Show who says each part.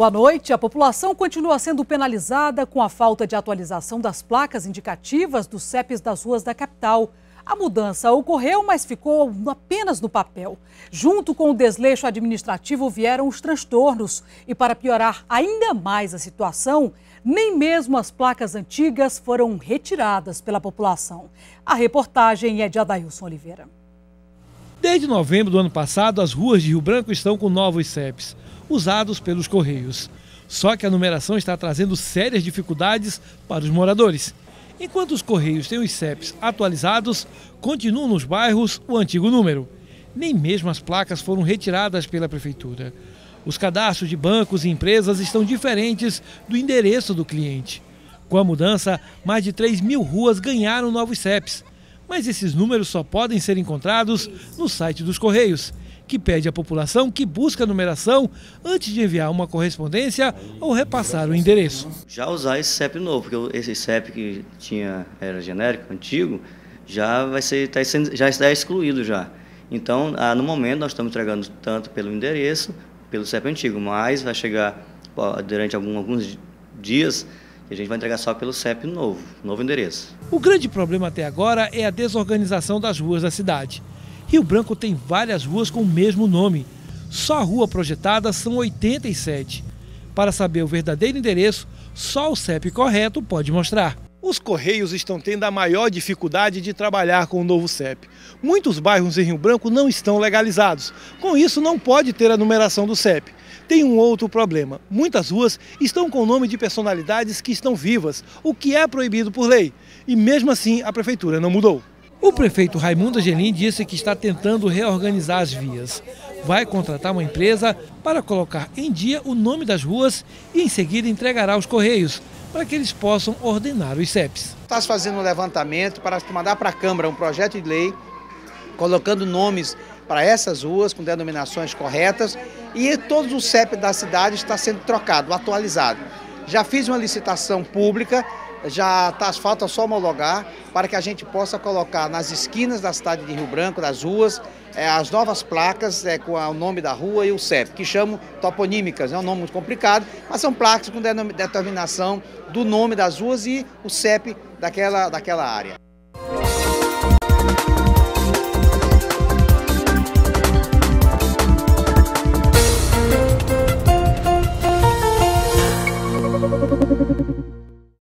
Speaker 1: Boa noite. A população continua sendo penalizada com a falta de atualização das placas indicativas dos CEPs das ruas da capital. A mudança ocorreu, mas ficou apenas no papel. Junto com o desleixo administrativo vieram os transtornos. E para piorar ainda mais a situação, nem mesmo as placas antigas foram retiradas pela população. A reportagem é de Adailson Oliveira.
Speaker 2: Desde novembro do ano passado, as ruas de Rio Branco estão com novos CEPs, usados pelos Correios. Só que a numeração está trazendo sérias dificuldades para os moradores. Enquanto os Correios têm os CEPs atualizados, continuam nos bairros o antigo número. Nem mesmo as placas foram retiradas pela Prefeitura. Os cadastros de bancos e empresas estão diferentes do endereço do cliente. Com a mudança, mais de 3 mil ruas ganharam novos CEPs. Mas esses números só podem ser encontrados no site dos Correios, que pede à população que busca a numeração antes de enviar uma correspondência ou repassar o endereço.
Speaker 3: Já usar esse CEP novo, porque esse CEP que tinha era genérico, antigo, já vai ser tá já está excluído já. Então, ah, no momento nós estamos entregando tanto pelo endereço, pelo CEP antigo, mas vai chegar durante alguns dias a gente vai entregar só pelo CEP novo, novo endereço.
Speaker 2: O grande problema até agora é a desorganização das ruas da cidade. Rio Branco tem várias ruas com o mesmo nome. Só a rua projetada são 87. Para saber o verdadeiro endereço, só o CEP correto pode mostrar. Os Correios estão tendo a maior dificuldade de trabalhar com o novo CEP. Muitos bairros em Rio Branco não estão legalizados. Com isso, não pode ter a numeração do CEP. Tem um outro problema. Muitas ruas estão com o nome de personalidades que estão vivas, o que é proibido por lei. E mesmo assim, a prefeitura não mudou. O prefeito Raimundo Angelim disse que está tentando reorganizar as vias. Vai contratar uma empresa para colocar em dia o nome das ruas e em seguida entregará aos correios para que eles possam ordenar os CEPs.
Speaker 4: Está fazendo um levantamento para mandar para a Câmara um projeto de lei colocando nomes para essas ruas com denominações corretas e todos os CEP da cidade está sendo trocado, atualizado. Já fiz uma licitação pública, já tá, falta é só homologar para que a gente possa colocar nas esquinas da cidade de Rio Branco, das ruas, é, as novas placas é, com o nome da rua e o CEP, que chamam toponímicas, né? é um nome muito complicado, mas são placas com determinação do nome das ruas e o CEP daquela, daquela área.